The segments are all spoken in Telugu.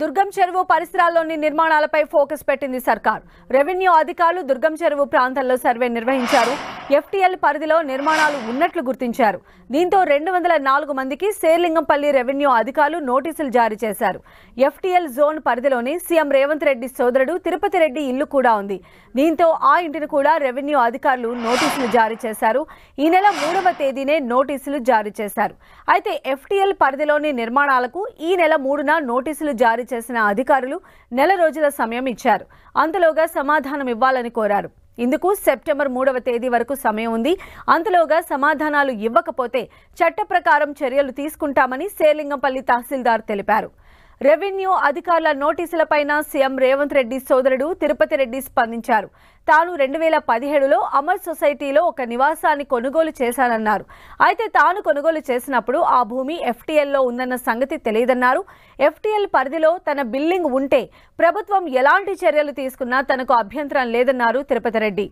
దుర్గం చెరువు పరిసరాల్లోని నిర్మాణాలపై ఫోకస్ పెట్టింది సర్కార్ రెవెన్యూ అధికారులు దుర్గం చెరువు ప్రాంతంలో సర్వే నిర్వహించారు ఎఫ్టీఎల్ పరిధిలో నిర్మాణాలు ఉన్నట్లు గుర్తించారు దీంతో రెండు వందల నాలుగు మందికి శేర్లింగంపల్లి రెవెన్యూ అధికారులు నోటీసులు జారీ చేశారు ఎఫ్టీఎల్ జోన్ పరిధిలోని సీఎం రేవంత్ రెడ్డి సోదరుడు తిరుపతి రెడ్డి ఇల్లు కూడా ఉంది దీంతో ఆ ఇంటిని కూడా రెవెన్యూ అధికారులు నోటీసులు జారీ చేశారు ఈ నెల మూడవ తేదీనే నోటీసులు జారీ చేశారు అయితే ఎఫ్టీఎల్ పరిధిలోని నిర్మాణాలకు ఈ నెల మూడున నోటీసులు జారీ జారీ చేసిన అధికారులు నెల రోజుల సమయం ఇచ్చారు అంతలోగా సమాధానం ఇవ్వాలని కోరారు ఇందుకు సెప్టెంబర్ మూడవ తేదీ వరకు సమయం ఉంది అంతలోగా సమాధానాలు ఇవ్వకపోతే చట్ట చర్యలు తీసుకుంటామని శేలింగంపల్లి తహసీల్దార్ తెలిపారు రెవెన్యూ అధికారుల నోటీసులపైన సీఎం రేవంత్ రెడ్డి సోదరుడు తిరుపతి రెడ్డి స్పందించారు తాను రెండు వేల పదిహేడులో అమర్ సొసైటీలో ఒక నివాసాన్ని కొనుగోలు చేశానన్నారు అయితే తాను కొనుగోలు చేసినప్పుడు ఆ భూమి ఎఫ్టీఎల్లో ఉందన్న సంగతి తెలియదన్నారు ఎఫ్టీఎల్ పరిధిలో తన బిల్లింగ్ ఉంటే ప్రభుత్వం ఎలాంటి చర్యలు తీసుకున్నా తనకు అభ్యంతరం లేదన్నారు తిరుపతి రెడ్డి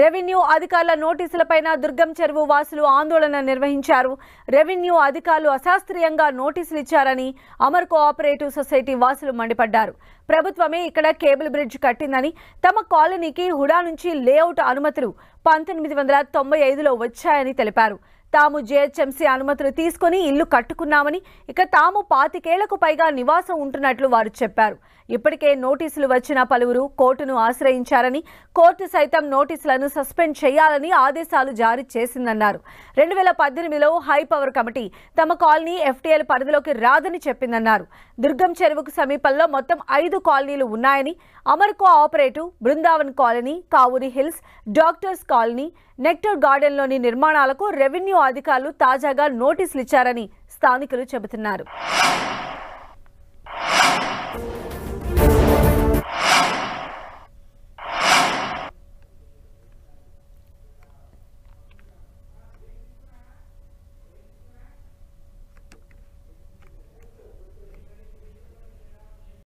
రెవెన్యూ అధికారుల నోటీసులపైన దుర్గం చెరువు వాసులు ఆందోళన నిర్వహించారు రెవెన్యూ అధికారులు అశాస్త్రీయంగా నోటీసులు ఇచ్చారని అమర్ కోఆపరేటివ్ సొసైటీ వాసులు మండిపడ్డారు ప్రభుత్వమే ఇక్కడ కేబుల్ బ్రిడ్జ్ కట్టిందని తమ కాలనీకి హుడా నుంచి లేఅవుట్ అనుమతులు పంతొమ్మిది వందల తొంభై ఐదులో వచ్చాయని తెలిపారు తాము జిహెచ్ఎంసీ అనుమతులు తీసుకుని ఇల్లు కట్టుకున్నామని ఇక తాము పాతికేళ్లకు పైగా నివాసం ఉంటున్నట్లు వారు చెప్పారు ఇప్పటికే నోటీసులు వచ్చిన పలువురు కోర్టును ఆశ్రయించారని కోర్టు సైతం నోటీసులను సస్పెండ్ చేయాలని ఆదేశాలు జారీ చేసిందన్నారు రెండు వేల పద్దెనిమిదిలో హై పవర్ కమిటీ తమ కాలనీ ఎఫ్టీఎల్ పరిధిలోకి రాదని చెప్పిందన్నారు దుర్గం చెరువుకు సమీపంలో మొత్తం ఐదు కాలనీలు ఉన్నాయని అమర్కో ఆపరేటివ్ Brindavan colony Kavuri hills doctors colony nectar గార్డెన్లోని నిర్మాణాలకు రెవెన్యూ అధికారులు తాజాగా నోటీసులు ఇచ్చారని స్థానికులు చెబుతున్నారు